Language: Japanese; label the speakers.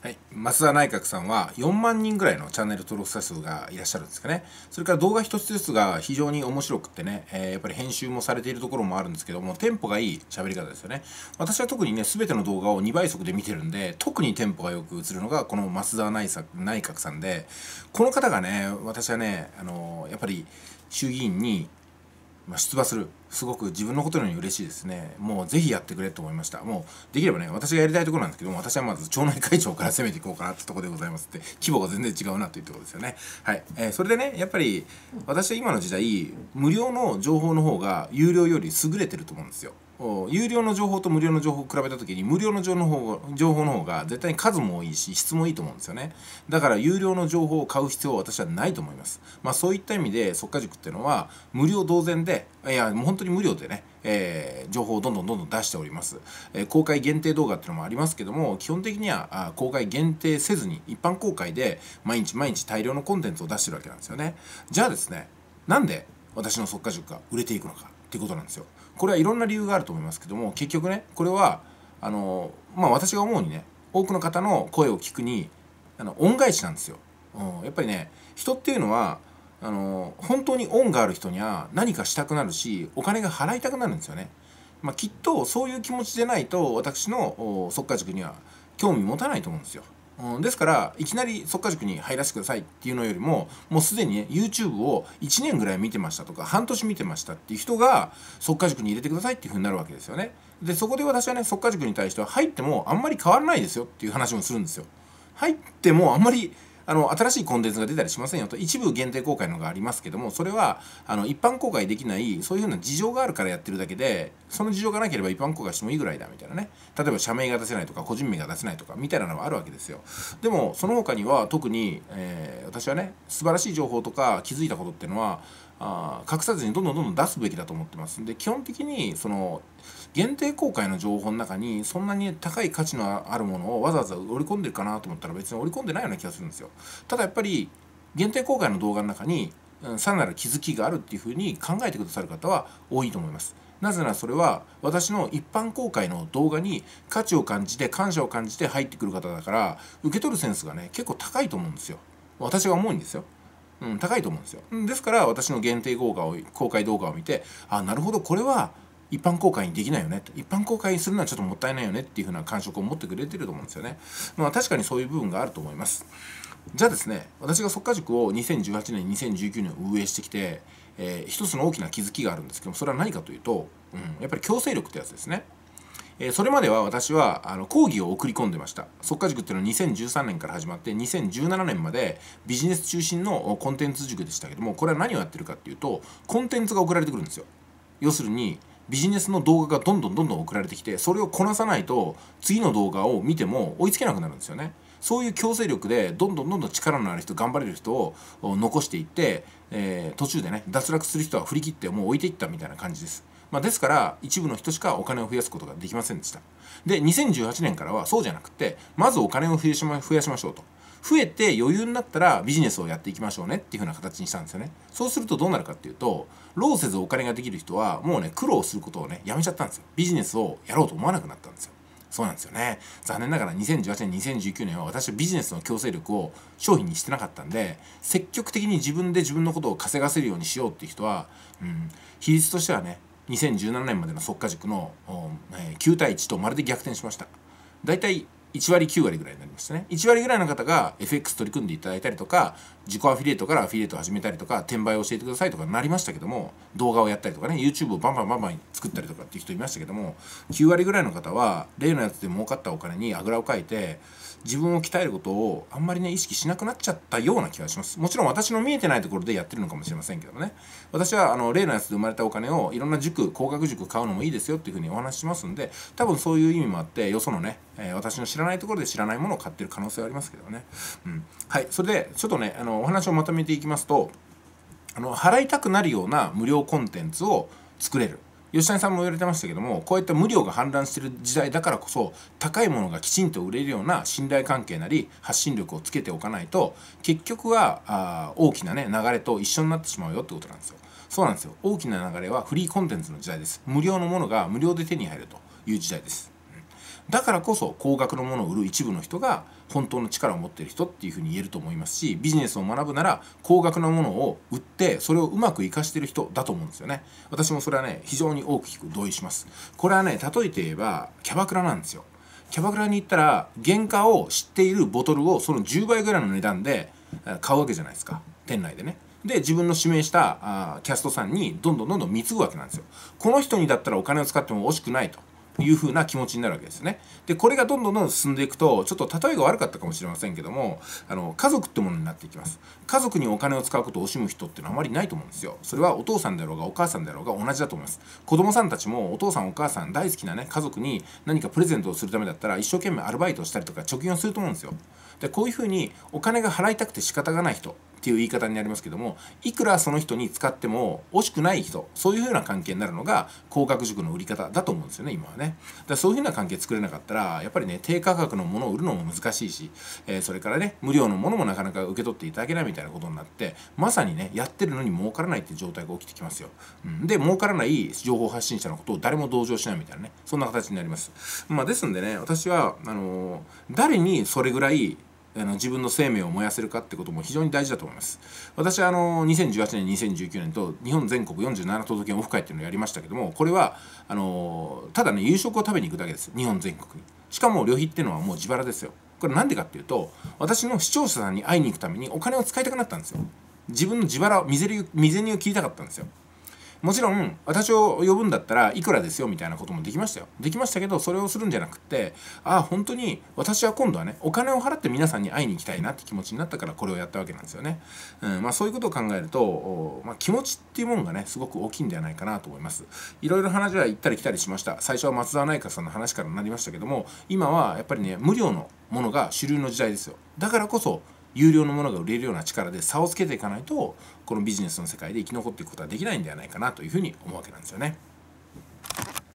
Speaker 1: はい、増田内閣さんは4万人ぐらいのチャンネル登録者数がいらっしゃるんですかね。それから動画一つずつが非常に面白くてね、えー、やっぱり編集もされているところもあるんですけども、テンポがいい喋り方ですよね。私は特にね、すべての動画を2倍速で見てるんで、特にテンポがよく映るのがこの増田内閣さんで、この方がね、私はね、あのー、やっぱり衆議院に出馬するすごく自分のことのように嬉しいですねもうぜひやってくれと思いましたもうできればね私がやりたいところなんですけども私はまず町内会長から攻めていこうかなってとこでございますって規模が全然違うなっていうところですよねはい、えー、それでねやっぱり私は今の時代無料の情報の方が有料より優れてると思うんですよ有料の情報と無料の情報を比べた時に無料の情報情報の方が絶対に数も多いし質もいいと思うんですよねだから有料の情報を買う必要は私はないと思いますまあそういった意味で即価塾っていうのは無料同然でいやもう本当に無料でねえー、情報をどんどんどんどん出しております、えー、公開限定動画っていうのもありますけども基本的にはあ公開限定せずに一般公開で毎日毎日大量のコンテンツを出してるわけなんですよねじゃあですねなんで私の即価塾が売れていくのかっていうことなんですよ。これはいろんな理由があると思いますけども結局ねこれはあのまあ私が思うにね多くの方の声を聞くにあの恩返しなんですよ、うん、やっぱりね人っていうのはあの本当に恩がある人には何かしたくなるしお金が払いたくなるんですよね、まあ、きっとそういう気持ちでないと私の即価塾には興味持たないと思うんですようん、ですからいきなり速化塾に入らせてくださいっていうのよりももうすでにね YouTube を1年ぐらい見てましたとか半年見てましたっていう人が速化塾に入れてくださいっていうふうになるわけですよねでそこで私はね速化塾に対しては入ってもあんまり変わらないですよっていう話もするんですよ入ってもあんまりあの新しいコンテンツが出たりしませんよと一部限定公開のがありますけどもそれはあの一般公開できないそういうふうな事情があるからやってるだけでその事情がなければ一般公開してもいいぐらいだみたいなね例えば社名が出せないとか個人名が出せないとかみたいなのはあるわけですよでもその他には特に、えー私はね素晴らしい情報とか気づいたことっていうのはあ隠さずにどんどんどんどん出すべきだと思ってますで基本的にその限定公開の情報の中にそんなに高い価値のあるものをわざわざ織り込んでるかなと思ったら別に織り込んでないような気がするんですよただやっぱり限定公開の動画の中にさらなる気づきがあるっていうふうに考えてくださる方は多いと思いますなぜならそれは私の一般公開の動画に価値を感じて感謝を感じて入ってくる方だから受け取るセンスがね結構高いと思うんですよ私が思うんですよ。うん、高いと思うんですよ。ですから私の限定動画を公開動画を見てあなるほどこれは一般公開にできないよね一般公開にするのはちょっともったいないよねっていうふうな感触を持ってくれてると思うんですよね。まあ、確かにそういう部分があると思います。じゃあですね私が速化塾を2018年2019年運営してきて、えー、一つの大きな気づきがあるんですけどそれは何かというと、うん、やっぱり強制力ってやつですね。えー、それまでは私はあの講義を送り込んでました即果塾っていうのは2013年から始まって2017年までビジネス中心のコンテンツ塾でしたけどもこれは何をやってるかっていうとコンテンツが送られてくるんですよ要するにビジネスの動画がどんどんどんどん送られてきてそれをこなさないと次の動画を見ても追いつけなくなるんですよねそういう強制力でどんどんどんどん力のある人頑張れる人を残していって、えー、途中でね脱落する人は振り切ってもう置いていったみたいな感じですまあ、ですから一部の人しかお金を増やすことができませんでしたで2018年からはそうじゃなくてまずお金を増やしま増やしましょうと増えて余裕になったらビジネスをやっていきましょうねっていうふうな形にしたんですよねそうするとどうなるかっていうと労せずお金ができる人はもうね苦労することをねやめちゃったんですよビジネスをやろうと思わなくなったんですよそうなんですよね残念ながら2018年2019年は私はビジネスの強制力を商品にしてなかったんで積極的に自分で自分のことを稼がせるようにしようっていう人は、うん、比率としてはね2017年までの速化塾の、え9対1とまるで逆転しました大体1割9割ぐらいになりましたね1割ぐらいの方が FX 取り組んでいただいたりとか自己アフィリエイトからアフィリエイト始めたりとか転売を教えてくださいとかなりましたけども動画をやったりとかね YouTube をバンバンバンバン作ったりとかっていう人いましたけども9割ぐらいの方は例のやつで儲かったお金にあぐらをかいて自分を鍛えることをあんまりね意識しなくなっちゃったような気がしますもちろん私の見えてないところでやってるのかもしれませんけどね私はあの例のやつで生まれたお金をいろんな塾工学塾買うのもいいですよっていうふうにお話ししますんで多分そういう意味もあってよそのね、えー、私の知らないところで知らないものを買ってる可能性はありますけどね、うん、はいそれでちょっとねあのお話をまとめていきますとあの払いたくなるような無料コンテンツを作れる吉谷さんも言われてましたけどもこういった無料が氾濫してる時代だからこそ高いものがきちんと売れるような信頼関係なり発信力をつけておかないと結局はあ大きな、ね、流れと一緒になってしまうよってことなんですよ。そうなんですよ大きな流れはフリーコンテンツの時代です無料のものが無料で手に入るという時代ですだからこそ高額のものを売る一部の人が本当の力を持ってる人っていうふうに言えると思いますしビジネスを学ぶなら高額なものを売ってそれをうまく活かしてる人だと思うんですよね私もそれはね非常に大きく同意しますこれはね例えて言えばキャバクラなんですよキャバクラに行ったら原価を知っているボトルをその10倍ぐらいの値段で買うわけじゃないですか店内でねで自分の指名したあキャストさんにどんどんどんどん貢ぐわけなんですよこの人にだったらお金を使っても惜しくないというふうな気持ちになるわけですね。で、これがどんどんどんどん進んでいくと、ちょっと例えが悪かったかもしれませんけども、あの、家族ってものになっていきます。家族にお金を使うことを惜しむ人ってのはあまりないと思うんですよ。それはお父さんだろうがお母さんだろうが同じだと思います。子供さんたちもお父さんお母さん大好きなね、家族に何かプレゼントをするためだったら、一生懸命アルバイトしたりとか貯金をすると思うんですよ。で、こういうふうにお金が払いたくて仕方がない人、っていう言い方になりますけどもいくらその人に使っても惜しくない人そういうふうな関係になるのが高額塾の売り方だと思うんですよね今はねだからそういうふうな関係作れなかったらやっぱりね低価格のものを売るのも難しいし、えー、それからね無料のものもなかなか受け取っていただけないみたいなことになってまさにねやってるのに儲からないっていう状態が起きてきますよ、うん、で儲からない情報発信者のことを誰も同情しないみたいなねそんな形になりますまあですんでね私はあのー、誰にそれぐらいあの自分の生命を燃やせるかってことも非常に大事だと思います私はあの2018年2019年と日本全国47都道府県オフ会っていうのをやりましたけどもこれはあのただね夕食を食べに行くだけです日本全国にしかも旅費っていうのはもう自腹ですよこれ何でかっていうと私の視聴者さんに会いに行くためにお金を使いたくなったんですよ自分の自腹を水銭を切りたかったんですよもちろん私を呼ぶんだったらいくらですよみたいなこともできましたよできましたけどそれをするんじゃなくってああ本当に私は今度はねお金を払って皆さんに会いに行きたいなって気持ちになったからこれをやったわけなんですよね、うんまあ、そういうことを考えると、まあ、気持ちっていうものがねすごく大きいんではないかなと思いますいろいろ話は行ったり来たりしました最初は松沢内閣さんの話からなりましたけども今はやっぱりね無料のものが主流の時代ですよだからこそ有料のものが売れるような力で差をつけていかないとこのビジネスの世界で生き残っていくことはできないんではないかなというふうに思うわけなんですよね。